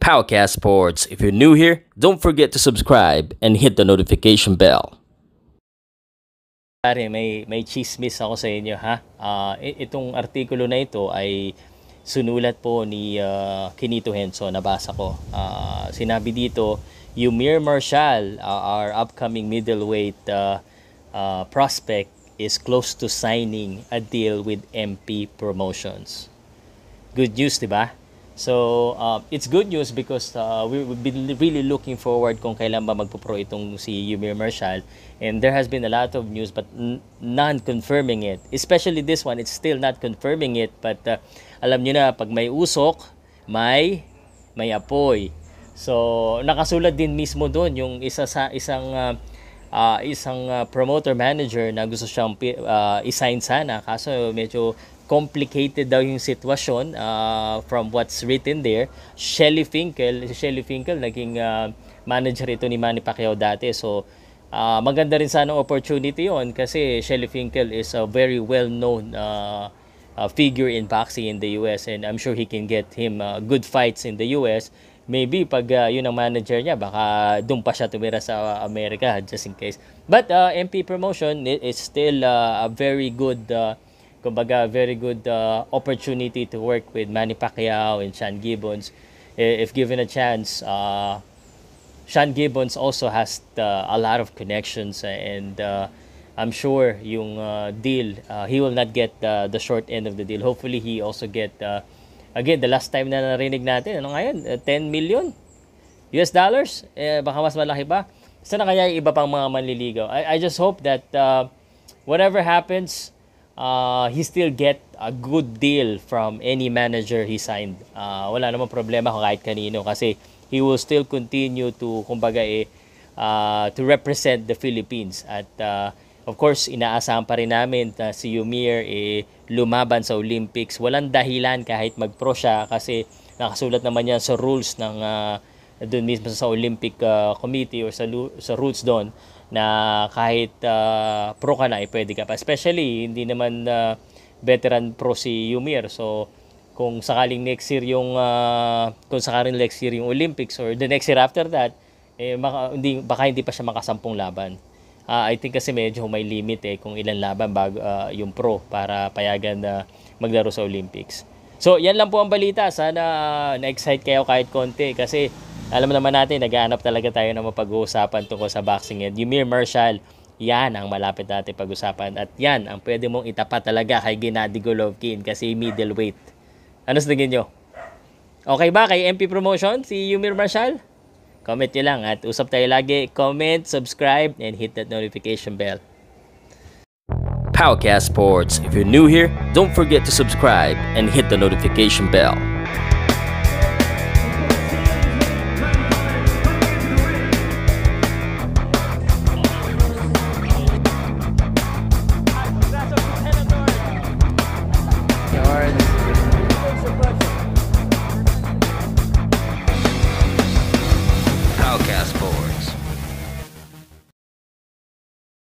Powercast Sports. If you're new here, don't forget to subscribe and hit the notification bell. Pare, may, may chismis ako sa inyo ha. Uh, itong artikulo na ito ay sunulat po ni uh, Kinito Henso, nabasa ko. Uh, sinabi dito, Yumir Marshall, uh, our upcoming middleweight uh, uh, prospect, is close to signing a deal with MP Promotions. Good news, di ba? So, uh, it's good news because uh, we, we've been really looking forward kung kailan ba magpo-pro itong si Yumir Marshall. And there has been a lot of news but none confirming it. Especially this one, it's still not confirming it. But uh, alam nyo na, pag may usok, may, may apoy. So, nakasulat din mismo doon yung isa sa isang uh, uh, isang uh, promoter manager na gusto siyang uh, isign sana kaso medyo complicated daw yung sitwasyon uh, from what's written there. Shelly Finkel, si Shelly Finkel naging uh, manager ito ni Manny Pacquiao dati. So uh, maganda rin sana opportunity 'yon kasi Shelly Finkel is a very well-known uh, uh, figure in boxing in the US and I'm sure he can get him uh, good fights in the US. Maybe pag uh, yun ang manager niya, baka doon pa siya tumira sa uh, Amerika just in case. But uh, MP Promotion is still uh, a very good uh, kumbaga very good uh, opportunity to work with Manny Pacquiao and Sean Gibbons. If given a chance, uh, Sean Gibbons also has uh, a lot of connections uh, and uh, I'm sure yung uh, deal, uh, he will not get uh, the short end of the deal. Hopefully, he also get, uh, again, the last time na narinig natin, ano ngayon, uh, 10 million US dollars? Eh, baka mas malaki pa. Sana kaya iba pang mga manliligaw. I, I just hope that uh, whatever happens, uh, he still get a good deal from any manager he signed. Uh, wala namang problema kung kahit kanino kasi he will still continue to kumbaga eh, uh, to represent the Philippines at uh, of course inaasahan pa rin namin na si Yumir eh, lumaban sa Olympics. Walang dahilan kahit mag-pro siya kasi nakasulat naman yan sa rules ng uh, doon mismo sa Olympic uh, Committee or sa, sa roots doon na kahit uh, pro ka na, ay eh, pwede ka pa. Especially, hindi naman uh, veteran pro si Yumir. So, kung sakaling next year yung uh, kung sakaling next year yung Olympics or the next year after that eh maka, hindi baka hindi pa siya makasampung laban. Uh, I think kasi medyo may limit eh kung ilan laban bago uh, ah, yung pro para payagan na maglaro sa Olympics. So, yan lang po ang balita. Sana na-excite kayo kahit konti kasi alam naman natin, nag-aanap talaga tayo ng mapag-uusapan tungkol sa boxing and Ymir Marshall, yan ang malapit natin pag-usapan at yan ang pwede mong itapat talaga kay Gennady Golovkin kasi middleweight. Ano sa tingin nyo? Okay ba kay MP Promotion si Ymir Marshall? Comment nyo lang at usap tayo lagi. Comment, subscribe, and hit that notification bell. Powercast Sports. If you're new here, don't forget to subscribe and hit the notification bell.